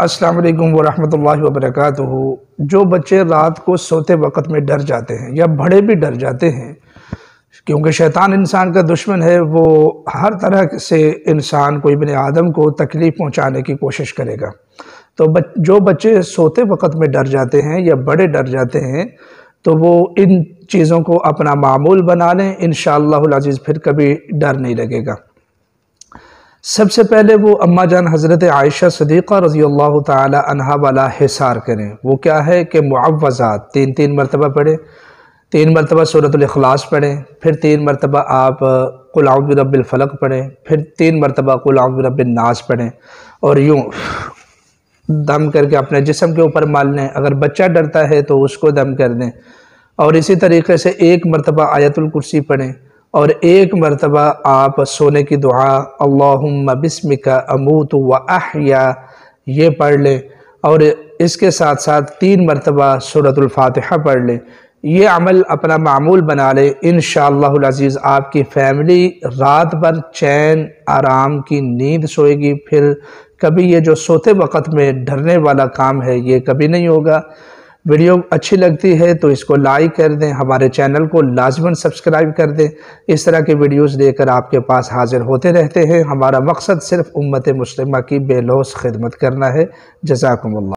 अस्सलाम वालेकुम वरहमतुल्लाहि वबरकत जो बच्चे रात को सोते वक्त में डर जाते हैं या बड़े भी डर जाते हैं क्योंकि शैतान इंसान का दुश्मन है वो हर तरह से इंसान को इबन आदम को तकलीफ़ पहुंचाने की कोशिश करेगा तो बच, जो बच्चे सोते वक्त में डर जाते हैं या बड़े डर जाते हैं तो वो इन चीज़ों को अपना मामूल बना लें इन अज़ीज़ फिर कभी डर नहीं लगेगा सबसे पहले वो अम्मा जान हज़रत आयशा सदीक़ा रज़ी अल्लाह तहा वाला हिसार करें वो क्या है कि मुआवज़ात तीन तीन मरतबा पढ़ें तीन मरतबा सूरतलखलास पढ़ें फिर तीन मरतबा आप कुलाम रबिलफ़लक पढ़ें फिर तीन मरतबा कुलाम रबिलनास पढ़ें और यूँ दम करके अपने जिसम के ऊपर माल लें अगर बच्चा डरता है तो उसको दम कर दें और इसी तरीके से एक मरतबा आयतुल कुर्सी पढ़ें और एक मरतबा आप सोने की दुआ अल्लाहुम्मा बिस्मिका अमूत व आहिया ये पढ़ लें और इसके साथ साथ तीन मरतबा सूरतुल्फातहा पढ़ लें ये अमल अपना मामूल बना लें इन शज़ीज़ आपकी फैमिली रात भर चैन आराम की नींद सोएगी फिर कभी ये जो सोते वक़्त में डरने वाला काम है ये कभी नहीं होगा वीडियो अच्छी लगती है तो इसको लाइक कर दें हमारे चैनल को लाजमन सब्सक्राइब कर दें इस तरह के वीडियोस लेकर आपके पास हाजिर होते रहते हैं हमारा मकसद सिर्फ उम्मत मुस्लिमा की बेलोस खिदमत करना है जजाकम्ला